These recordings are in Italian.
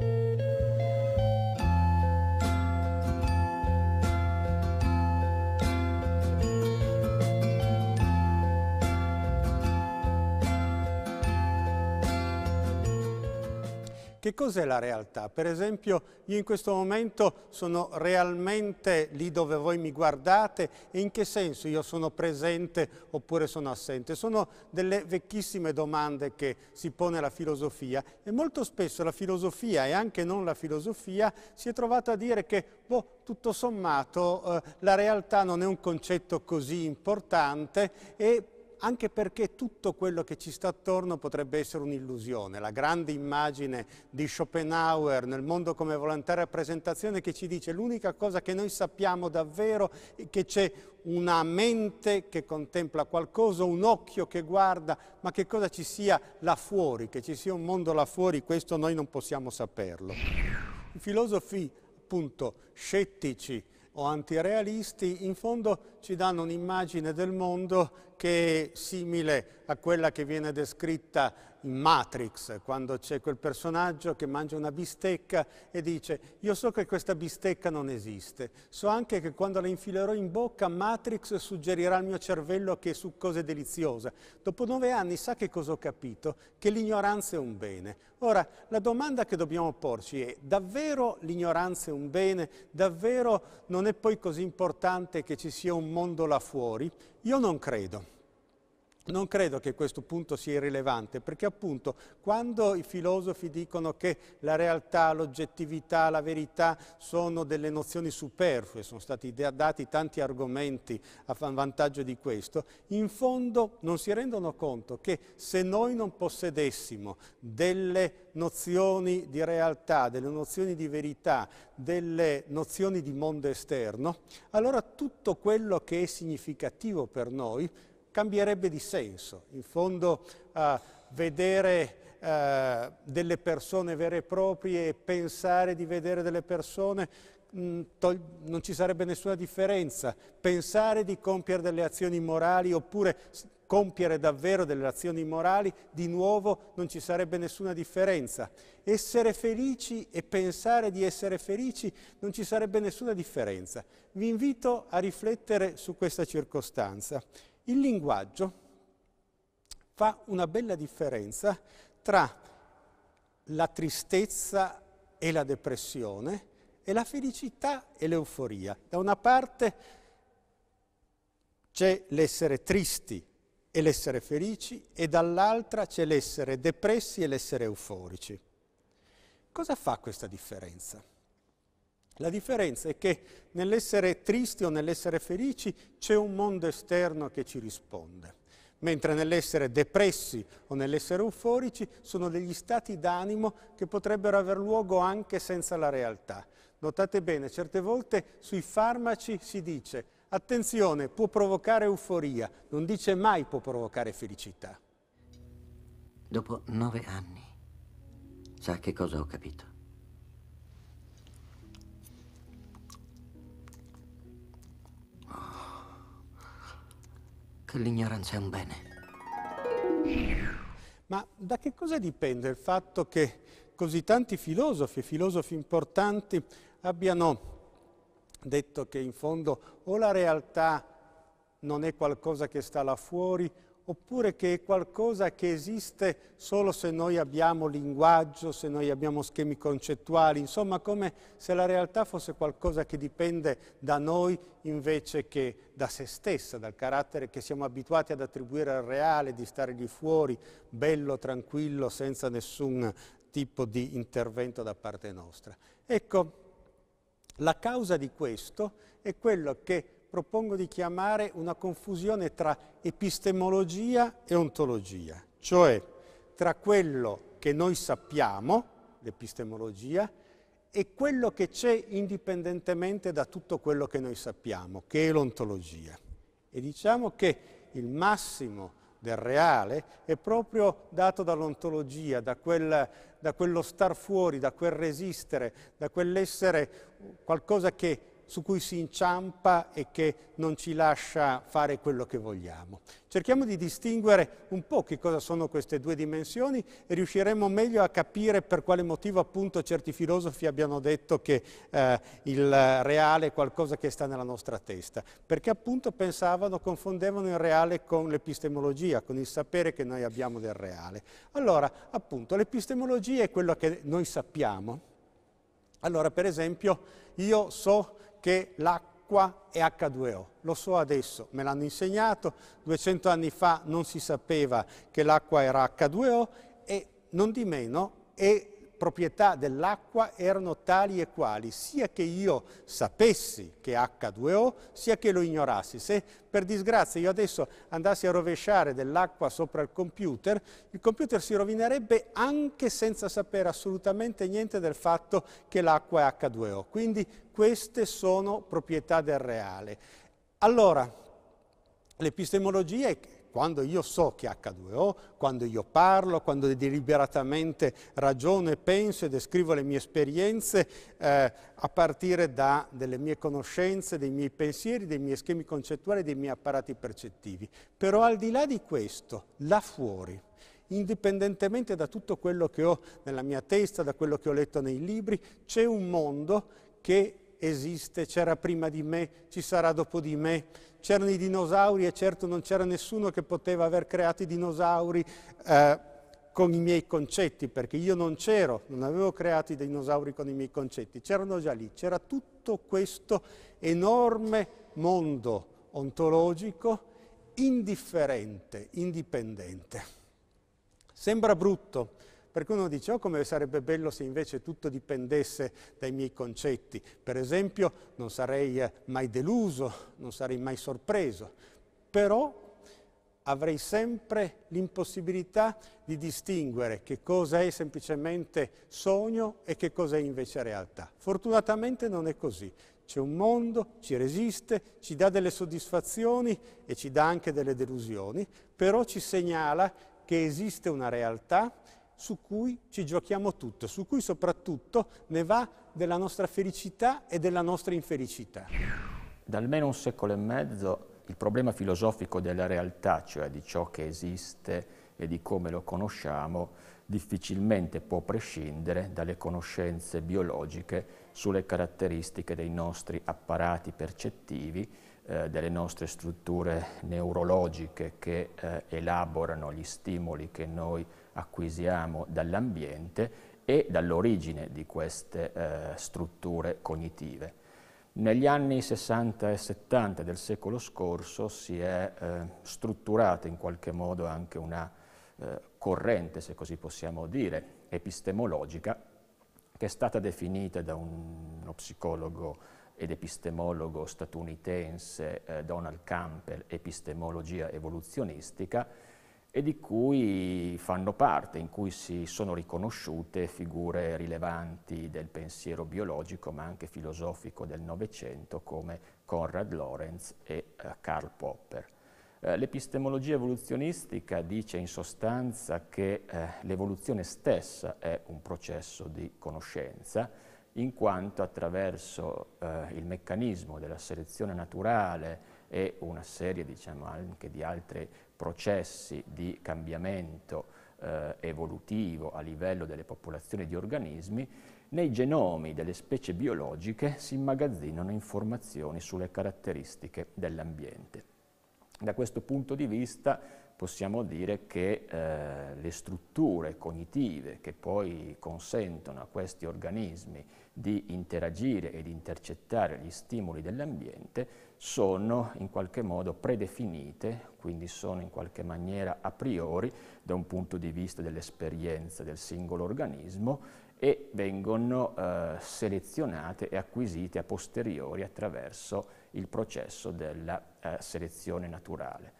thank you Che cos'è la realtà? Per esempio, io in questo momento sono realmente lì dove voi mi guardate e in che senso io sono presente oppure sono assente? Sono delle vecchissime domande che si pone la filosofia e molto spesso la filosofia e anche non la filosofia si è trovata a dire che boh, tutto sommato eh, la realtà non è un concetto così importante e anche perché tutto quello che ci sta attorno potrebbe essere un'illusione. La grande immagine di Schopenhauer nel mondo come volontaria rappresentazione che ci dice l'unica cosa che noi sappiamo davvero è che c'è una mente che contempla qualcosa, un occhio che guarda, ma che cosa ci sia là fuori, che ci sia un mondo là fuori, questo noi non possiamo saperlo. I filosofi, appunto, scettici o antirealisti, in fondo ci danno un'immagine del mondo che è simile a quella che viene descritta in Matrix, quando c'è quel personaggio che mangia una bistecca e dice io so che questa bistecca non esiste, so anche che quando la infilerò in bocca Matrix suggerirà al mio cervello che è succosa e deliziosa. Dopo nove anni sa che cosa ho capito? Che l'ignoranza è un bene. Ora, la domanda che dobbiamo porci è davvero l'ignoranza è un bene? Davvero non è poi così importante che ci sia un mondo là fuori? Io non credo. Certo. Non credo che questo punto sia irrilevante, perché appunto quando i filosofi dicono che la realtà, l'oggettività, la verità sono delle nozioni superflue, sono stati dati tanti argomenti a vantaggio di questo, in fondo non si rendono conto che se noi non possedessimo delle nozioni di realtà, delle nozioni di verità, delle nozioni di mondo esterno, allora tutto quello che è significativo per noi cambierebbe di senso. In fondo eh, vedere eh, delle persone vere e proprie e pensare di vedere delle persone mm, non ci sarebbe nessuna differenza. Pensare di compiere delle azioni morali oppure compiere davvero delle azioni morali, di nuovo non ci sarebbe nessuna differenza. Essere felici e pensare di essere felici non ci sarebbe nessuna differenza. Vi invito a riflettere su questa circostanza. Il linguaggio fa una bella differenza tra la tristezza e la depressione e la felicità e l'euforia. Da una parte c'è l'essere tristi e l'essere felici e dall'altra c'è l'essere depressi e l'essere euforici. Cosa fa questa differenza? La differenza è che nell'essere tristi o nell'essere felici c'è un mondo esterno che ci risponde, mentre nell'essere depressi o nell'essere euforici sono degli stati d'animo che potrebbero aver luogo anche senza la realtà. Notate bene, certe volte sui farmaci si dice attenzione, può provocare euforia, non dice mai può provocare felicità. Dopo nove anni, sa che cosa ho capito? che l'ignoranza è un bene. Ma da che cosa dipende il fatto che così tanti filosofi e filosofi importanti abbiano detto che in fondo o la realtà non è qualcosa che sta là fuori oppure che è qualcosa che esiste solo se noi abbiamo linguaggio, se noi abbiamo schemi concettuali, insomma come se la realtà fosse qualcosa che dipende da noi invece che da se stessa, dal carattere che siamo abituati ad attribuire al reale, di stare lì fuori, bello, tranquillo, senza nessun tipo di intervento da parte nostra. Ecco, la causa di questo è quello che propongo di chiamare una confusione tra epistemologia e ontologia, cioè tra quello che noi sappiamo, l'epistemologia, e quello che c'è indipendentemente da tutto quello che noi sappiamo, che è l'ontologia. E diciamo che il massimo del reale è proprio dato dall'ontologia, da, quel, da quello star fuori, da quel resistere, da quell'essere qualcosa che su cui si inciampa e che non ci lascia fare quello che vogliamo. Cerchiamo di distinguere un po' che cosa sono queste due dimensioni e riusciremo meglio a capire per quale motivo appunto certi filosofi abbiano detto che eh, il reale è qualcosa che sta nella nostra testa, perché appunto pensavano, confondevano il reale con l'epistemologia, con il sapere che noi abbiamo del reale. Allora, appunto, l'epistemologia è quello che noi sappiamo. Allora, per esempio, io so che l'acqua è H2O. Lo so adesso, me l'hanno insegnato, 200 anni fa non si sapeva che l'acqua era H2O e non di meno è proprietà dell'acqua erano tali e quali, sia che io sapessi che è H2O, sia che lo ignorassi. Se per disgrazia io adesso andassi a rovesciare dell'acqua sopra il computer, il computer si rovinerebbe anche senza sapere assolutamente niente del fatto che l'acqua è H2O. Quindi queste sono proprietà del reale. Allora, L'epistemologia è quando io so che H2O, quando io parlo, quando deliberatamente ragiono e penso e descrivo le mie esperienze eh, a partire da delle mie conoscenze, dei miei pensieri, dei miei schemi concettuali, dei miei apparati percettivi. Però al di là di questo, là fuori, indipendentemente da tutto quello che ho nella mia testa, da quello che ho letto nei libri, c'è un mondo che esiste, c'era prima di me, ci sarà dopo di me. C'erano i dinosauri e certo non c'era nessuno che poteva aver creato i dinosauri eh, con i miei concetti, perché io non c'ero, non avevo creato i dinosauri con i miei concetti, c'erano già lì, c'era tutto questo enorme mondo ontologico indifferente, indipendente. Sembra brutto, per cui uno dice, oh come sarebbe bello se invece tutto dipendesse dai miei concetti. Per esempio, non sarei eh, mai deluso, non sarei mai sorpreso, però avrei sempre l'impossibilità di distinguere che cosa è semplicemente sogno e che cosa è invece realtà. Fortunatamente non è così. C'è un mondo, ci resiste, ci dà delle soddisfazioni e ci dà anche delle delusioni, però ci segnala che esiste una realtà su cui ci giochiamo tutto, su cui soprattutto ne va della nostra felicità e della nostra infelicità. Da almeno un secolo e mezzo il problema filosofico della realtà, cioè di ciò che esiste e di come lo conosciamo, difficilmente può prescindere dalle conoscenze biologiche sulle caratteristiche dei nostri apparati percettivi, eh, delle nostre strutture neurologiche che eh, elaborano gli stimoli che noi acquisiamo dall'ambiente e dall'origine di queste eh, strutture cognitive. Negli anni 60 e 70 del secolo scorso si è eh, strutturata in qualche modo anche una eh, corrente, se così possiamo dire, epistemologica, che è stata definita da un, uno psicologo ed epistemologo statunitense eh, Donald Campbell, epistemologia evoluzionistica, e di cui fanno parte, in cui si sono riconosciute figure rilevanti del pensiero biologico ma anche filosofico del Novecento come Conrad Lorenz e eh, Karl Popper. Eh, l'epistemologia evoluzionistica dice in sostanza che eh, l'evoluzione stessa è un processo di conoscenza, in quanto attraverso eh, il meccanismo della selezione naturale e una serie diciamo, anche di altri processi di cambiamento eh, evolutivo a livello delle popolazioni di organismi, nei genomi delle specie biologiche si immagazzinano informazioni sulle caratteristiche dell'ambiente. Da questo punto di vista possiamo dire che eh, le strutture cognitive che poi consentono a questi organismi di interagire e di intercettare gli stimoli dell'ambiente sono in qualche modo predefinite, quindi sono in qualche maniera a priori da un punto di vista dell'esperienza del singolo organismo e vengono eh, selezionate e acquisite a posteriori attraverso il processo della eh, selezione naturale.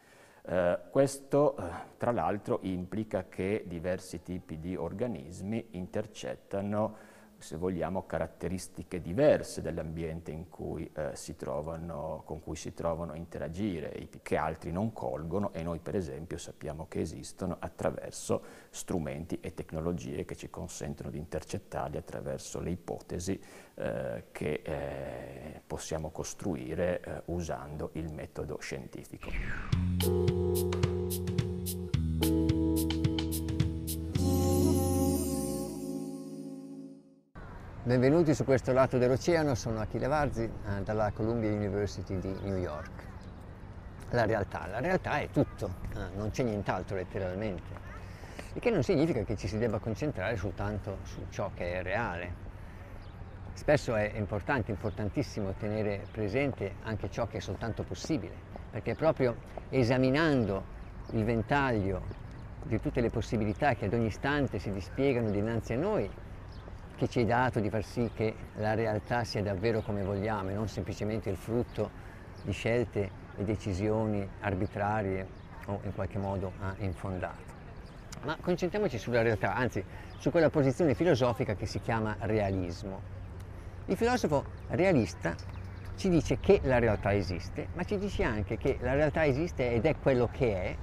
Eh, questo eh, tra l'altro implica che diversi tipi di organismi intercettano se vogliamo, caratteristiche diverse dell'ambiente cui, eh, trovano, con cui si trovano a interagire, che altri non colgono e noi per esempio sappiamo che esistono attraverso strumenti e tecnologie che ci consentono di intercettarli attraverso le ipotesi eh, che eh, possiamo costruire eh, usando il metodo scientifico. Benvenuti su questo lato dell'oceano, sono Achille Varzi eh, dalla Columbia University di New York. La realtà, la realtà è tutto, eh, non c'è nient'altro letteralmente, il che non significa che ci si debba concentrare soltanto su ciò che è reale. Spesso è importante, importantissimo tenere presente anche ciò che è soltanto possibile, perché proprio esaminando il ventaglio di tutte le possibilità che ad ogni istante si dispiegano dinanzi a noi, che ci hai dato di far sì che la realtà sia davvero come vogliamo e non semplicemente il frutto di scelte e decisioni arbitrarie o in qualche modo ah, infondate. Ma concentriamoci sulla realtà, anzi su quella posizione filosofica che si chiama realismo. Il filosofo realista ci dice che la realtà esiste, ma ci dice anche che la realtà esiste ed è quello che è,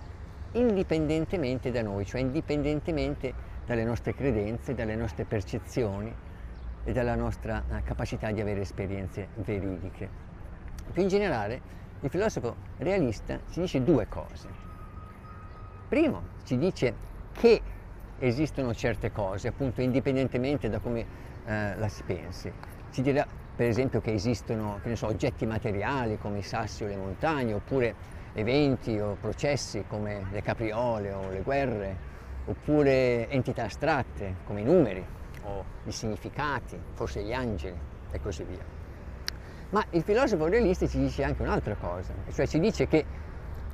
indipendentemente da noi, cioè indipendentemente da noi dalle nostre credenze, dalle nostre percezioni e dalla nostra eh, capacità di avere esperienze veridiche. Più in generale, il filosofo realista ci dice due cose. Primo, ci dice che esistono certe cose, appunto indipendentemente da come eh, la si pensi. Ci dirà per esempio che esistono che so, oggetti materiali come i sassi o le montagne, oppure eventi o processi come le capriole o le guerre, oppure entità astratte come i numeri o i significati, forse gli angeli e così via. Ma il filosofo realista ci dice anche un'altra cosa, cioè ci dice che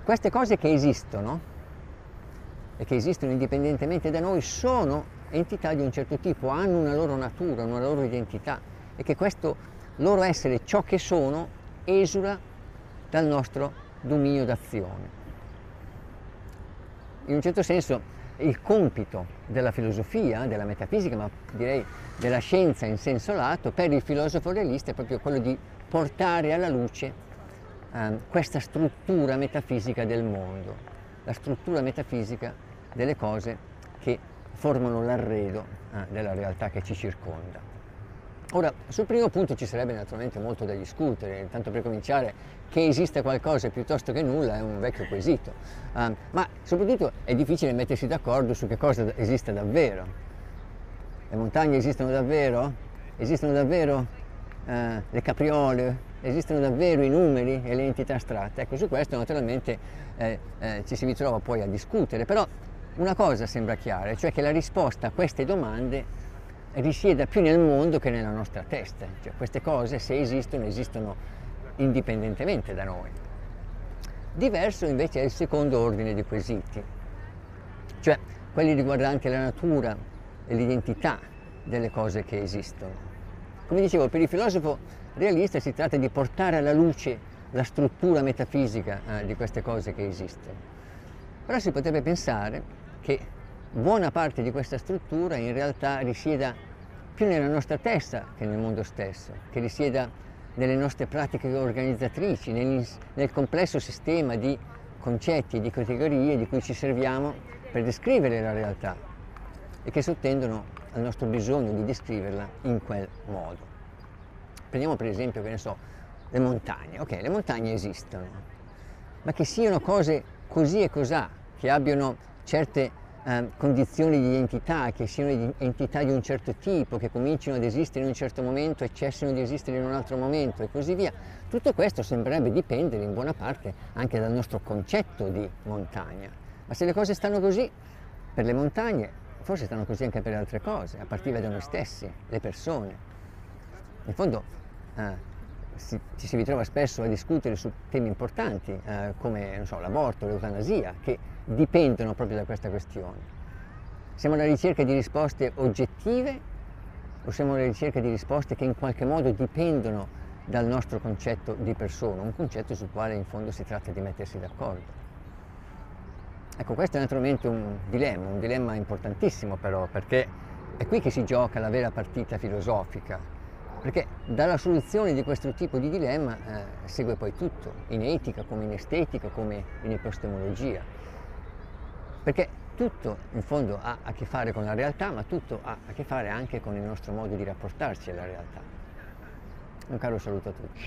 queste cose che esistono e che esistono indipendentemente da noi sono entità di un certo tipo, hanno una loro natura, una loro identità e che questo loro essere ciò che sono esula dal nostro dominio d'azione. In un certo senso il compito della filosofia, della metafisica, ma direi della scienza in senso lato, per il filosofo realista è proprio quello di portare alla luce eh, questa struttura metafisica del mondo, la struttura metafisica delle cose che formano l'arredo eh, della realtà che ci circonda. Ora, sul primo punto ci sarebbe naturalmente molto da discutere, tanto per cominciare che esista qualcosa piuttosto che nulla è un vecchio quesito, um, ma soprattutto è difficile mettersi d'accordo su che cosa esiste davvero. Le montagne esistono davvero? Esistono davvero uh, le capriole? Esistono davvero i numeri e le entità astratte? Ecco, su questo naturalmente eh, eh, ci si ritrova poi a discutere, però una cosa sembra chiara, cioè che la risposta a queste domande risieda più nel mondo che nella nostra testa. Cioè, queste cose, se esistono, esistono indipendentemente da noi. Diverso invece è il secondo ordine di quesiti, cioè quelli riguardanti la natura e l'identità delle cose che esistono. Come dicevo, per il filosofo realista si tratta di portare alla luce la struttura metafisica eh, di queste cose che esistono. Però si potrebbe pensare che buona parte di questa struttura in realtà risieda più nella nostra testa che nel mondo stesso, che risieda nelle nostre pratiche organizzatrici, nel, nel complesso sistema di concetti, di categorie di cui ci serviamo per descrivere la realtà e che sottendono al nostro bisogno di descriverla in quel modo. Prendiamo per esempio, che ne so, le montagne. Ok, le montagne esistono, ma che siano cose così e cos'ha, che abbiano certe Ehm, condizioni di identità, che siano entità di un certo tipo, che comincino ad esistere in un certo momento e cessino di esistere in un altro momento e così via. Tutto questo sembrerebbe dipendere in buona parte anche dal nostro concetto di montagna. Ma se le cose stanno così per le montagne, forse stanno così anche per altre cose, a partire da noi stessi, le persone. In fondo eh, si, ci si ritrova spesso a discutere su temi importanti eh, come so, l'aborto, l'eutanasia, che dipendono proprio da questa questione. Siamo alla ricerca di risposte oggettive o siamo alla ricerca di risposte che in qualche modo dipendono dal nostro concetto di persona, un concetto sul quale in fondo si tratta di mettersi d'accordo. Ecco, questo è naturalmente un dilemma, un dilemma importantissimo però, perché è qui che si gioca la vera partita filosofica, perché dalla soluzione di questo tipo di dilemma eh, segue poi tutto, in etica, come in estetica, come in epistemologia perché tutto in fondo ha a che fare con la realtà, ma tutto ha a che fare anche con il nostro modo di rapportarci alla realtà. Un caro saluto a tutti.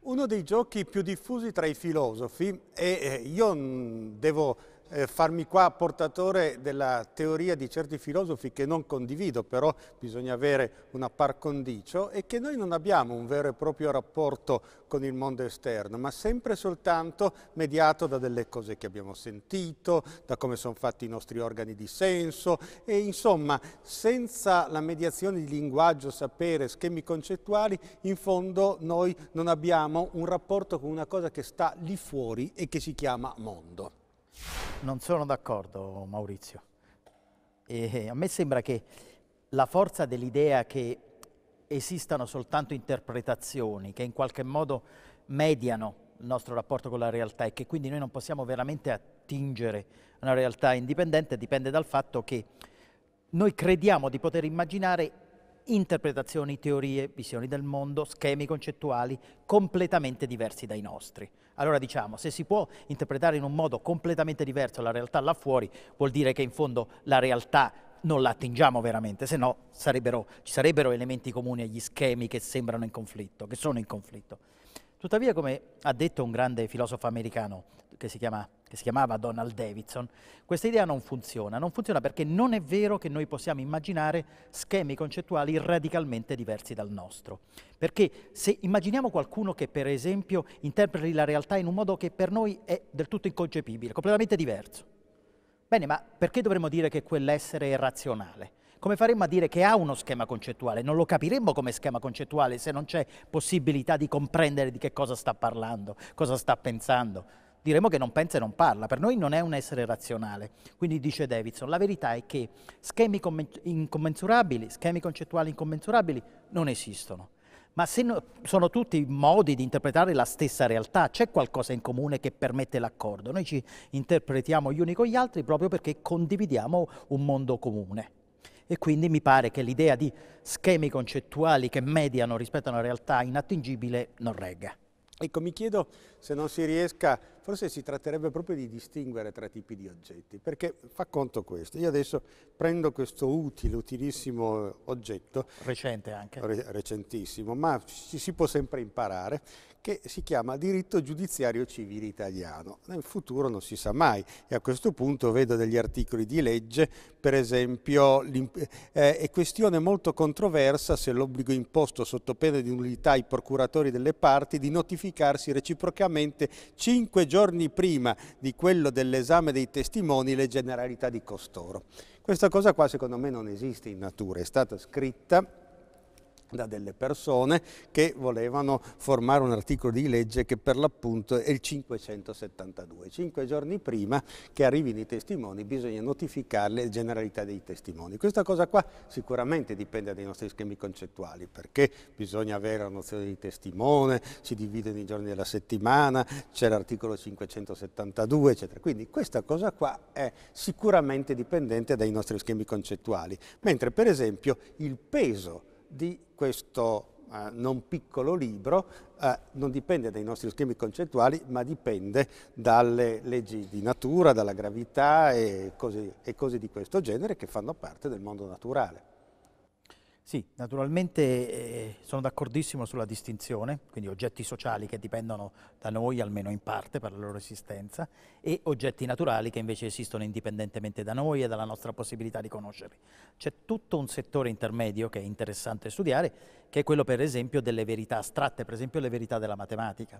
Uno dei giochi più diffusi tra i filosofi, e eh, io mm, devo eh, farmi qua portatore della teoria di certi filosofi che non condivido, però bisogna avere una par condicio e che noi non abbiamo un vero e proprio rapporto con il mondo esterno, ma sempre soltanto mediato da delle cose che abbiamo sentito, da come sono fatti i nostri organi di senso e insomma senza la mediazione di linguaggio, sapere, schemi concettuali, in fondo noi non abbiamo un rapporto con una cosa che sta lì fuori e che si chiama mondo. Non sono d'accordo Maurizio. E eh, a me sembra che la forza dell'idea che esistano soltanto interpretazioni che in qualche modo mediano il nostro rapporto con la realtà e che quindi noi non possiamo veramente attingere a una realtà indipendente dipende dal fatto che noi crediamo di poter immaginare interpretazioni, teorie, visioni del mondo, schemi concettuali completamente diversi dai nostri. Allora diciamo, se si può interpretare in un modo completamente diverso la realtà là fuori, vuol dire che in fondo la realtà non la attingiamo veramente, se no sarebbero, ci sarebbero elementi comuni agli schemi che sembrano in conflitto, che sono in conflitto. Tuttavia, come ha detto un grande filosofo americano che si chiama che si chiamava Donald Davidson, questa idea non funziona. Non funziona perché non è vero che noi possiamo immaginare schemi concettuali radicalmente diversi dal nostro. Perché se immaginiamo qualcuno che per esempio interpreti la realtà in un modo che per noi è del tutto inconcepibile, completamente diverso, bene, ma perché dovremmo dire che quell'essere è razionale? come faremmo a dire che ha uno schema concettuale? Non lo capiremmo come schema concettuale se non c'è possibilità di comprendere di che cosa sta parlando, cosa sta pensando diremo che non pensa e non parla, per noi non è un essere razionale. Quindi dice Davidson, la verità è che schemi incommensurabili, schemi concettuali incommensurabili non esistono. Ma se no, sono tutti modi di interpretare la stessa realtà, c'è qualcosa in comune che permette l'accordo. Noi ci interpretiamo gli uni con gli altri proprio perché condividiamo un mondo comune. E quindi mi pare che l'idea di schemi concettuali che mediano rispetto a una realtà inattingibile non regga. Ecco, mi chiedo se non si riesca, forse si tratterebbe proprio di distinguere tra tipi di oggetti, perché fa conto questo. Io adesso prendo questo utile, utilissimo oggetto. Recente anche. Re recentissimo, ma ci si può sempre imparare, che si chiama diritto giudiziario civile italiano. Nel futuro non si sa mai e a questo punto vedo degli articoli di legge, per esempio eh, è questione molto controversa se l'obbligo imposto sotto pena di nullità ai procuratori delle parti di notificarsi reciprocamente cinque giorni prima di quello dell'esame dei testimoni le generalità di costoro. Questa cosa qua secondo me non esiste in natura, è stata scritta da delle persone che volevano formare un articolo di legge che per l'appunto è il 572. Cinque giorni prima che arrivino i testimoni bisogna notificare le generalità dei testimoni. Questa cosa qua sicuramente dipende dai nostri schemi concettuali perché bisogna avere la nozione di testimone, si dividono i giorni della settimana, c'è l'articolo 572 eccetera. Quindi questa cosa qua è sicuramente dipendente dai nostri schemi concettuali. Mentre per esempio il peso di questo Uh, non piccolo libro uh, non dipende dai nostri schemi concettuali ma dipende dalle leggi di natura, dalla gravità e cose, e cose di questo genere che fanno parte del mondo naturale. Sì, naturalmente eh, sono d'accordissimo sulla distinzione, quindi oggetti sociali che dipendono da noi almeno in parte per la loro esistenza e oggetti naturali che invece esistono indipendentemente da noi e dalla nostra possibilità di conoscerli. C'è tutto un settore intermedio che è interessante studiare, che è quello per esempio delle verità astratte, per esempio le verità della matematica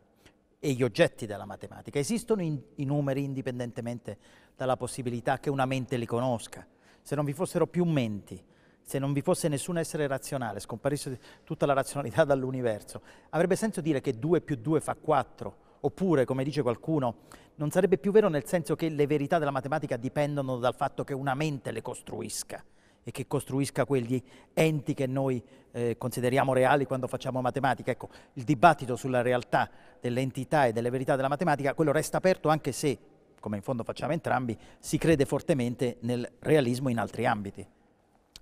e gli oggetti della matematica. Esistono in, i numeri indipendentemente dalla possibilità che una mente li conosca. Se non vi fossero più menti, se non vi fosse nessun essere razionale, scomparisse tutta la razionalità dall'universo, avrebbe senso dire che 2 più 2 fa 4, oppure, come dice qualcuno, non sarebbe più vero nel senso che le verità della matematica dipendono dal fatto che una mente le costruisca e che costruisca quegli enti che noi eh, consideriamo reali quando facciamo matematica. Ecco, il dibattito sulla realtà delle entità e delle verità della matematica, quello resta aperto anche se, come in fondo facciamo entrambi, si crede fortemente nel realismo in altri ambiti.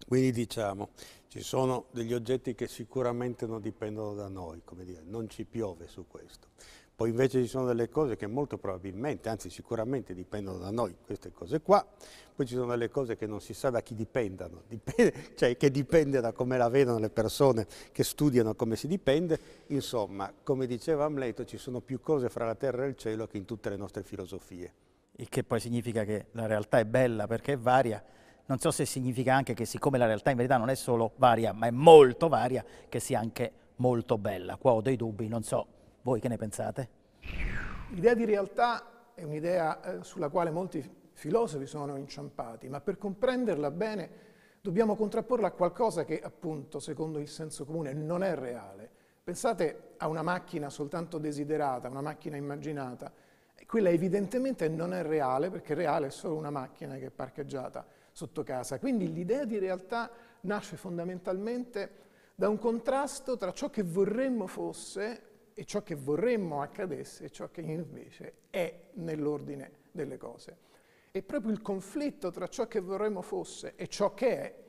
Quindi diciamo, ci sono degli oggetti che sicuramente non dipendono da noi, come dire, non ci piove su questo. Poi invece ci sono delle cose che molto probabilmente, anzi sicuramente dipendono da noi, queste cose qua. Poi ci sono delle cose che non si sa da chi dipendano, dipende, cioè che dipende da come la vedono le persone che studiano come si dipende. Insomma, come diceva Amleto, ci sono più cose fra la terra e il cielo che in tutte le nostre filosofie. Il che poi significa che la realtà è bella perché varia, non so se significa anche che siccome la realtà in verità non è solo varia, ma è molto varia, che sia anche molto bella. Qua ho dei dubbi, non so, voi che ne pensate? L'idea di realtà è un'idea eh, sulla quale molti filosofi sono inciampati, ma per comprenderla bene dobbiamo contrapporla a qualcosa che appunto, secondo il senso comune, non è reale. Pensate a una macchina soltanto desiderata, una macchina immaginata, quella evidentemente non è reale perché reale è solo una macchina che è parcheggiata sotto casa. Quindi l'idea di realtà nasce fondamentalmente da un contrasto tra ciò che vorremmo fosse e ciò che vorremmo accadesse e ciò che invece è nell'ordine delle cose. E proprio il conflitto tra ciò che vorremmo fosse e ciò che è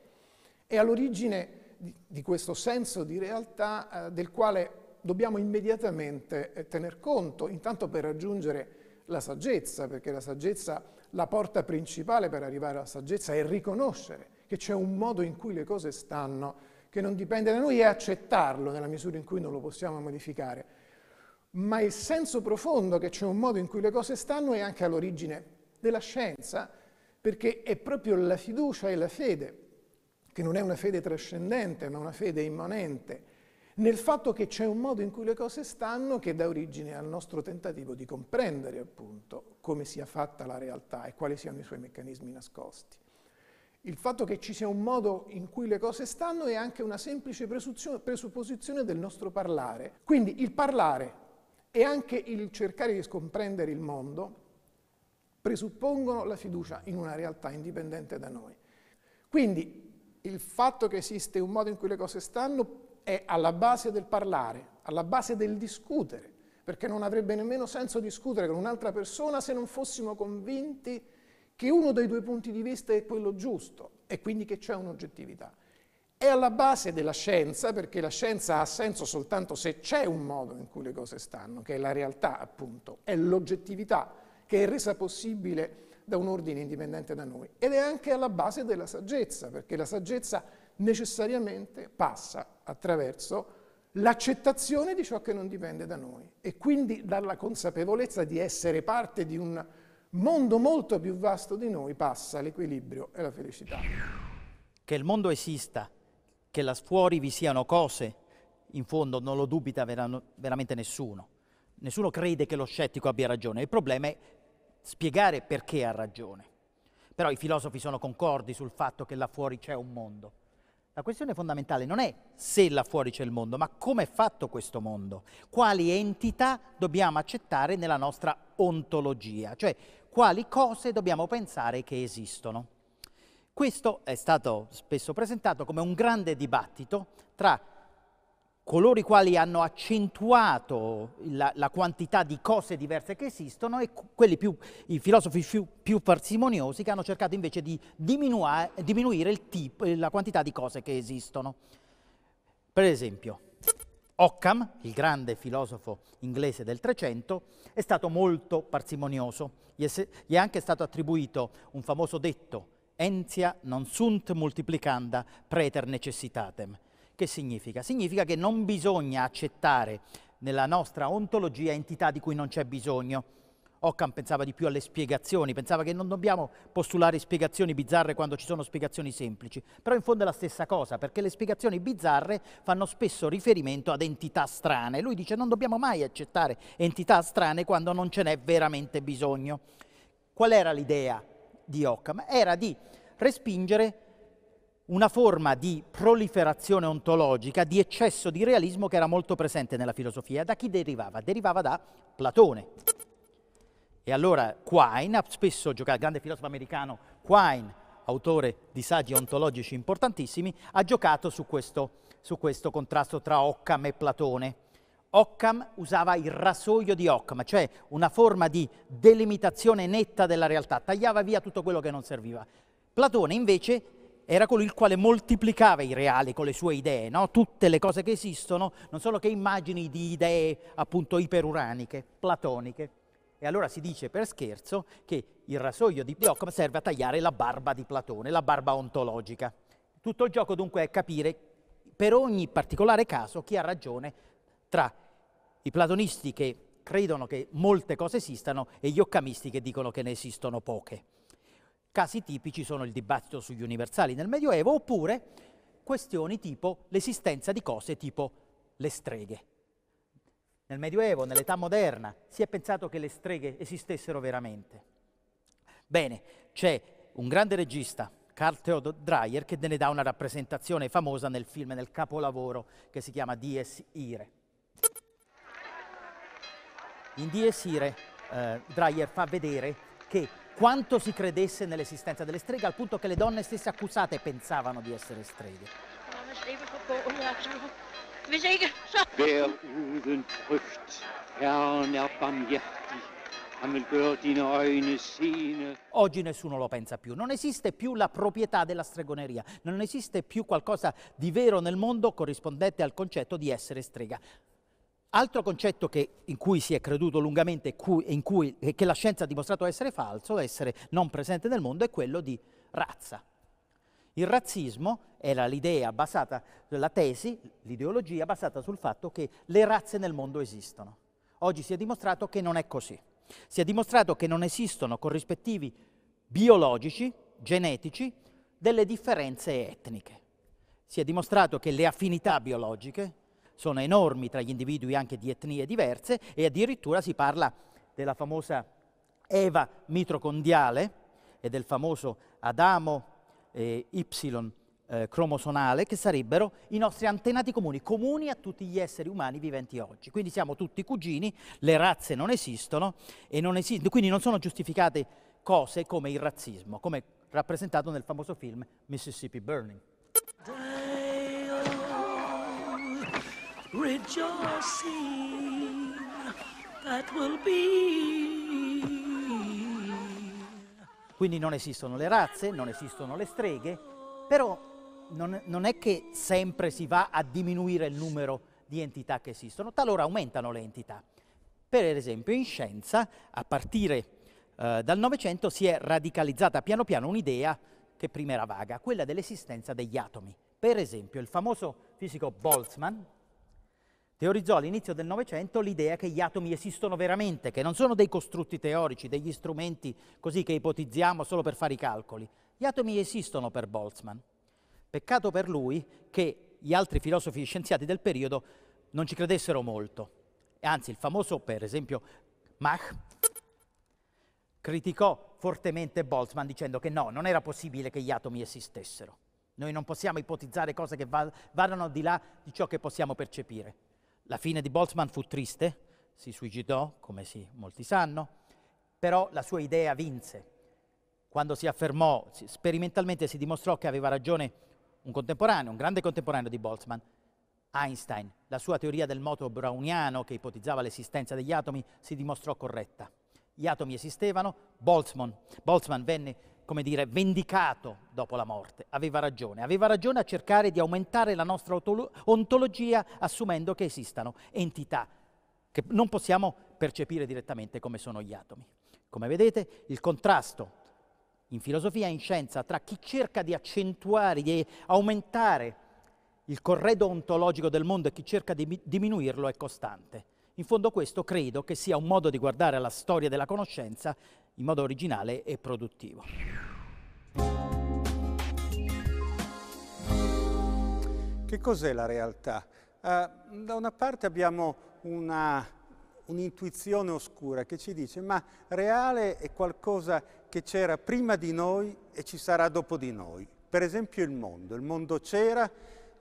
è all'origine di, di, questo senso di realtà eh, del quale dobbiamo immediatamente eh, tener conto, intanto per raggiungere la saggezza, perché la saggezza, la porta principale per arrivare alla saggezza è riconoscere che c'è un modo in cui le cose stanno, che non dipende da noi, e accettarlo nella misura in cui non lo possiamo modificare. Ma il senso profondo che c'è un modo in cui le cose stanno è anche all'origine della scienza, perché è proprio la fiducia e la fede, che non è una fede trascendente, ma una fede immanente, nel fatto che c'è un modo in cui le cose stanno che dà origine al nostro tentativo di comprendere appunto come sia fatta la realtà e quali siano i suoi meccanismi nascosti. Il fatto che ci sia un modo in cui le cose stanno è anche una semplice presupposizione del nostro parlare. Quindi il parlare e anche il cercare di scomprendere il mondo presuppongono la fiducia in una realtà indipendente da noi. Quindi il fatto che esiste un modo in cui le cose stanno è alla base del parlare, alla base del discutere, perché non avrebbe nemmeno senso discutere con un'altra persona se non fossimo convinti che uno dei due punti di vista è quello giusto e quindi che c'è un'oggettività. È alla base della scienza, perché la scienza ha senso soltanto se c'è un modo in cui le cose stanno, che è la realtà appunto, è l'oggettività che è resa possibile da un ordine indipendente da noi. Ed è anche alla base della saggezza, perché la saggezza è necessariamente passa attraverso l'accettazione di ciò che non dipende da noi e quindi dalla consapevolezza di essere parte di un mondo molto più vasto di noi passa l'equilibrio e la felicità. Che il mondo esista, che là fuori vi siano cose, in fondo non lo dubita verano, veramente nessuno. Nessuno crede che lo scettico abbia ragione, il problema è spiegare perché ha ragione. Però i filosofi sono concordi sul fatto che là fuori c'è un mondo. La questione fondamentale non è se là fuori c'è il mondo, ma come è fatto questo mondo, quali entità dobbiamo accettare nella nostra ontologia, cioè quali cose dobbiamo pensare che esistono. Questo è stato spesso presentato come un grande dibattito tra coloro i quali hanno accentuato la, la, quantità di cose diverse che esistono e più, i filosofi più, più, parsimoniosi che hanno cercato invece di diminuire tipo, eh, la quantità di cose che esistono. Per esempio, Occam, il grande filosofo inglese del Trecento, è stato molto parsimonioso. Gli è, gli è anche stato attribuito un famoso detto, entia non sunt multiplicanda preter necessitatem che significa? Significa che non bisogna accettare nella nostra ontologia entità di cui non c'è bisogno. Occam pensava di più alle spiegazioni, pensava che non dobbiamo postulare spiegazioni bizzarre quando ci sono spiegazioni semplici, però in fondo è la stessa cosa, perché le spiegazioni bizzarre fanno spesso riferimento ad entità strane. Lui dice non dobbiamo mai accettare entità strane quando non ce n'è veramente bisogno. Qual era l'idea di Occam? Era di respingere una forma di proliferazione ontologica, di eccesso di realismo che era molto presente nella filosofia. Da chi derivava? Derivava da Platone. E allora Quine spesso giocato, il grande filosofo americano Quine, autore di saggi ontologici importantissimi, ha giocato su questo, su questo contrasto tra Occam e Platone. Occam usava il rasoio di Occam, cioè una forma di delimitazione netta della realtà, tagliava via tutto quello che non serviva. Platone invece era colui il quale moltiplicava i reali con le sue idee, no? tutte le cose che esistono non sono che immagini di idee appunto iperuraniche, platoniche. E allora si dice per scherzo che il rasoio di Occam serve a tagliare la barba di Platone, la barba ontologica. Tutto il gioco dunque è capire per ogni particolare caso chi ha ragione tra i platonisti che credono che molte cose esistano e gli occamisti che dicono che ne esistono poche. Casi tipici sono il dibattito sugli universali nel Medioevo oppure questioni tipo l'esistenza di cose tipo le streghe. Nel Medioevo, nell'età moderna, si è pensato che le streghe esistessero veramente. Bene, c'è un grande regista, Carl Theodor Dreyer, che ne dà una rappresentazione famosa nel film, nel capolavoro che si chiama Dies Ire. In Dies Ire eh, Dreyer fa vedere che quanto si credesse nell'esistenza delle streghe, al punto che le donne stesse accusate pensavano di essere streghe. Oggi nessuno lo pensa più, non esiste più la proprietà della stregoneria, non esiste più qualcosa di vero nel mondo corrispondente al concetto di essere strega. Altro concetto che, in cui si è creduto lungamente e cui, cui, che la scienza ha dimostrato essere falso, essere non presente nel mondo, è quello di razza. Il razzismo era l'idea basata, la tesi, l'ideologia basata sul fatto che le razze nel mondo esistono. Oggi si è dimostrato che non è così. Si è dimostrato che non esistono corrispettivi biologici, genetici, delle differenze etniche. Si è dimostrato che le affinità biologiche, sono enormi tra gli individui anche di etnie diverse e addirittura si parla della famosa Eva mitrocondiale e del famoso Adamo eh, Y eh, cromosonale che sarebbero i nostri antenati comuni, comuni a tutti gli esseri umani viventi oggi. Quindi siamo tutti cugini, le razze non esistono e non esist- quindi non sono giustificate cose come il razzismo, come rappresentato nel famoso film Mississippi Burning. rejoicing that will be. Quindi non esistono le razze, non esistono le streghe, però non, non è che sempre si va a diminuire il numero di entità che esistono, talora aumentano le entità. Per esempio in scienza, a partire eh, dal Novecento, si è radicalizzata piano piano un'idea che prima era vaga, quella dell'esistenza degli atomi. Per esempio il famoso fisico Boltzmann, Teorizzò all'inizio del Novecento l'idea che gli atomi esistono veramente, che non sono dei costrutti teorici, degli strumenti così che ipotizziamo solo per fare i calcoli. Gli atomi esistono per Boltzmann. Peccato per lui che gli altri filosofi e scienziati del periodo non ci credessero molto. Anzi, il famoso, per esempio, Mach criticò fortemente Boltzmann dicendo che no, non era possibile che gli atomi esistessero. Noi non possiamo ipotizzare cose che vadano al di là di ciò che possiamo percepire. La fine di Boltzmann fu triste, si suicidò, come sì, molti sanno, però la sua idea vinse. Quando si affermò, sperimentalmente si dimostrò che aveva ragione un contemporaneo, un grande contemporaneo di Boltzmann, Einstein. La sua teoria del moto browniano, che ipotizzava l'esistenza degli atomi, si dimostrò corretta. Gli atomi esistevano, Boltzmann, Boltzmann venne come dire, vendicato dopo la morte. Aveva ragione, aveva ragione a cercare di aumentare la nostra ontologia assumendo che esistano entità che non possiamo percepire direttamente come sono gli atomi. Come vedete, il contrasto in filosofia e in scienza tra chi cerca di accentuare, di aumentare il corredo ontologico del mondo e chi cerca di diminuirlo è costante. In fondo questo credo che sia un modo di guardare alla storia della conoscenza in modo originale e produttivo. Che cos'è la realtà? Uh, da una parte abbiamo un'intuizione oscura che ci dice ma reale è qualcosa che c'era prima di noi e ci sarà dopo di noi. Per esempio il mondo, il mondo c'era,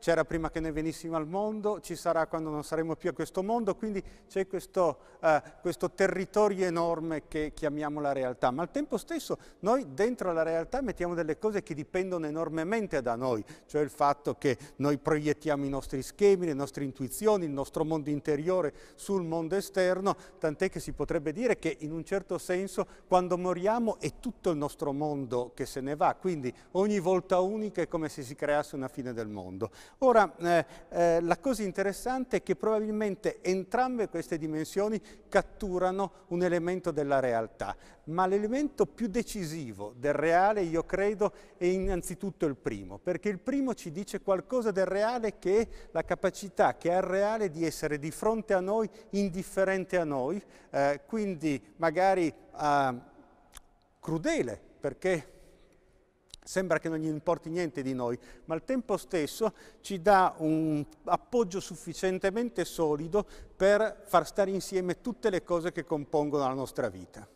c'era prima che noi venissimo al mondo, ci sarà quando non saremo più a questo mondo, quindi c'è questo, eh, questo territorio enorme che chiamiamo la realtà, ma al tempo stesso noi dentro la realtà mettiamo delle cose che dipendono enormemente da noi, cioè il fatto che noi proiettiamo i nostri schemi, le nostre intuizioni, il nostro mondo interiore sul mondo esterno, tant'è che si potrebbe dire che in un certo senso quando moriamo è tutto il nostro mondo che se ne va, quindi ogni volta unica è come se si creasse una fine del mondo. Ora, eh, eh, la cosa interessante è che probabilmente entrambe queste dimensioni catturano un elemento della realtà, ma l'elemento più decisivo del reale, io credo, è innanzitutto il primo, perché il primo ci dice qualcosa del reale che è la capacità che ha il reale di essere di fronte a noi, indifferente a noi, eh, quindi magari ah, crudele, perché sembra che non gli importi niente di noi, ma al tempo stesso ci dà un appoggio sufficientemente solido per far stare insieme tutte le cose che compongono la nostra vita.